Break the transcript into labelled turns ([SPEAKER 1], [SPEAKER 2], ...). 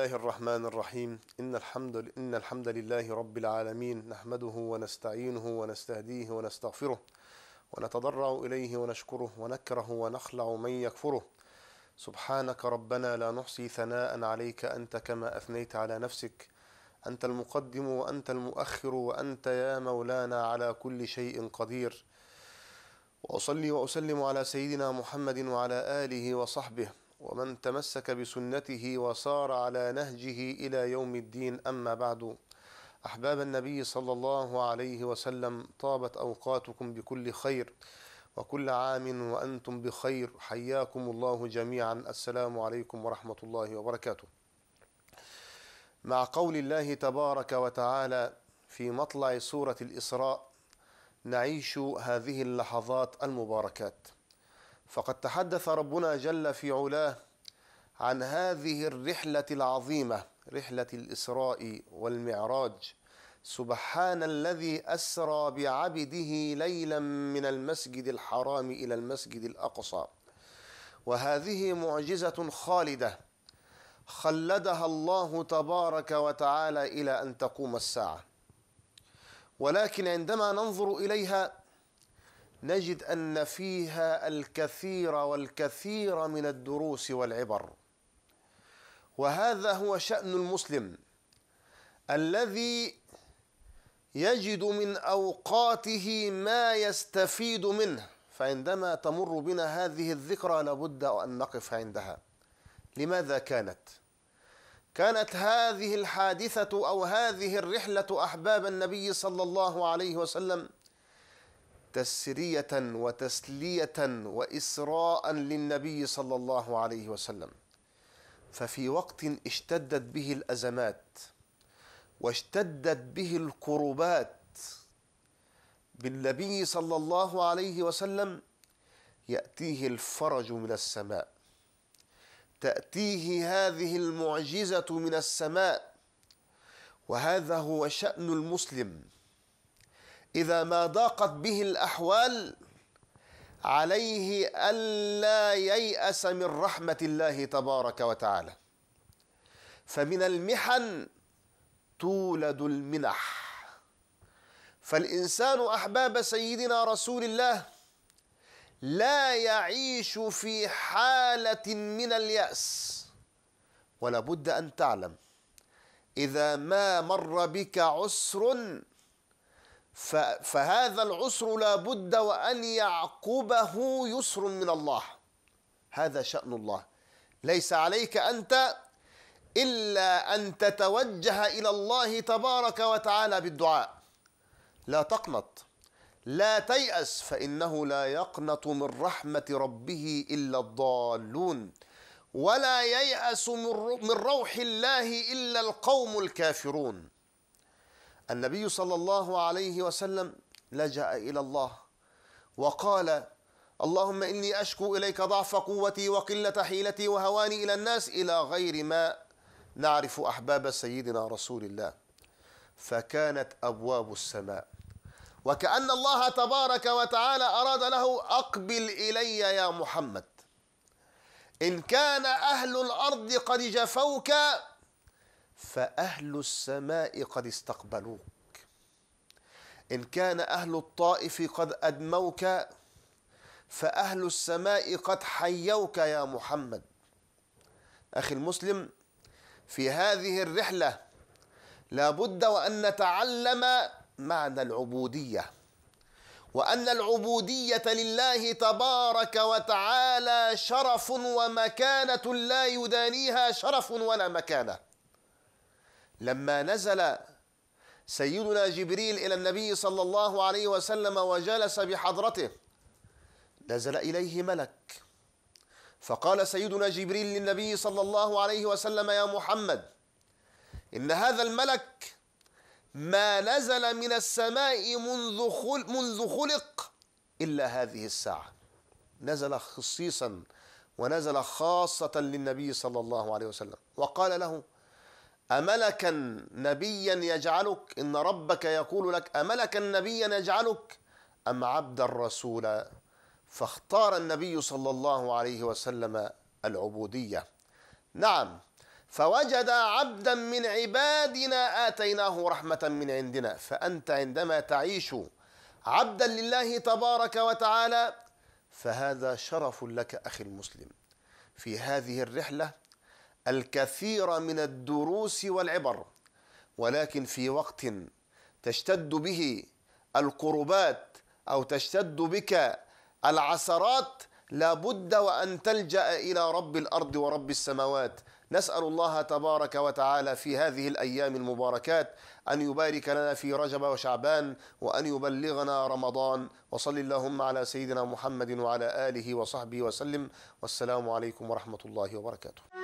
[SPEAKER 1] الله الرحمن الرحيم إن الحمد إن الحمد لله رب العالمين نحمده ونستعينه ونستهديه ونستغفره ونتضرع إليه ونشكره ونكره ونخلع من يكفره سبحانك ربنا لا نحصي ثناء عليك أنت كما أثنيت على نفسك أنت المقدم وأنت المؤخر وأنت يا مولانا على كل شيء قدير وأصلي وأسلم على سيدنا محمد وعلى آله وصحبه ومن تمسك بسنته وصار على نهجه الى يوم الدين اما بعد احباب النبي صلى الله عليه وسلم طابت اوقاتكم بكل خير وكل عام وانتم بخير حياكم الله جميعا السلام عليكم ورحمه الله وبركاته مع قول الله تبارك وتعالى في مطلع سوره الاسراء نعيش هذه اللحظات المباركات فقد تحدث ربنا جل في علاه عن هذه الرحلة العظيمة رحلة الإسراء والمعراج سبحان الذي أسرى بعبده ليلا من المسجد الحرام إلى المسجد الأقصى وهذه معجزة خالدة خلدها الله تبارك وتعالى إلى أن تقوم الساعة ولكن عندما ننظر إليها نجد ان فيها الكثير والكثير من الدروس والعبر وهذا هو شان المسلم الذي يجد من اوقاته ما يستفيد منه فعندما تمر بنا هذه الذكرى لابد ان نقف عندها لماذا كانت كانت هذه الحادثه او هذه الرحله احباب النبي صلى الله عليه وسلم تسرية وتسلية وإسراء للنبي صلى الله عليه وسلم ففي وقت اشتدت به الأزمات واشتدت به الكربات بالنبي صلى الله عليه وسلم يأتيه الفرج من السماء تأتيه هذه المعجزة من السماء وهذا هو شأن المسلم إذا ما ضاقت به الأحوال عليه ألا ييأس من رحمة الله تبارك وتعالى فمن المحن تولد المنح فالإنسان أحباب سيدنا رسول الله لا يعيش في حالة من اليأس ولا بد أن تعلم إذا ما مر بك عسر فهذا العسر لا بد وأن يعقبه يسر من الله هذا شأن الله ليس عليك أنت إلا أن تتوجه إلى الله تبارك وتعالى بالدعاء لا تقنط لا تيأس فإنه لا يقنط من رحمة ربه إلا الضالون ولا ييأس من روح الله إلا القوم الكافرون النبي صلى الله عليه وسلم لجأ إلى الله وقال اللهم إني أشكو إليك ضعف قوتي وقلة حيلتي وهواني إلى الناس إلى غير ما نعرف أحباب سيدنا رسول الله فكانت أبواب السماء وكأن الله تبارك وتعالى أراد له أقبل إلي يا محمد إن كان أهل الأرض قد جفوك فأهل السماء قد استقبلوك إن كان أهل الطائف قد أدموك فأهل السماء قد حيوك يا محمد أخي المسلم في هذه الرحلة لابد وأن نتعلم معنى العبودية وأن العبودية لله تبارك وتعالى شرف ومكانة لا يدانيها شرف ولا مكانه لما نزل سيدنا جبريل إلى النبي صلى الله عليه وسلم وجلس بحضرته نزل إليه ملك فقال سيدنا جبريل للنبي صلى الله عليه وسلم يا محمد إن هذا الملك ما نزل من السماء منذ خلق, منذ خلق إلا هذه الساعة نزل خصيصا ونزل خاصة للنبي صلى الله عليه وسلم وقال له أملكا نبيا يجعلك إن ربك يقول لك أملكا نبيا يجعلك أم عبدا رسولا فاختار النبي صلى الله عليه وسلم العبودية نعم فوجد عبدا من عبادنا آتيناه رحمة من عندنا فأنت عندما تعيش عبدا لله تبارك وتعالى فهذا شرف لك أخي المسلم في هذه الرحلة الكثير من الدروس والعبر ولكن في وقت تشتد به القربات او تشتد بك العثرات لا بد وان تلجا الى رب الارض ورب السماوات نسال الله تبارك وتعالى في هذه الايام المباركات ان يبارك لنا في رجب وشعبان وان يبلغنا رمضان وصل اللهم على سيدنا محمد وعلى اله وصحبه وسلم والسلام عليكم ورحمه الله وبركاته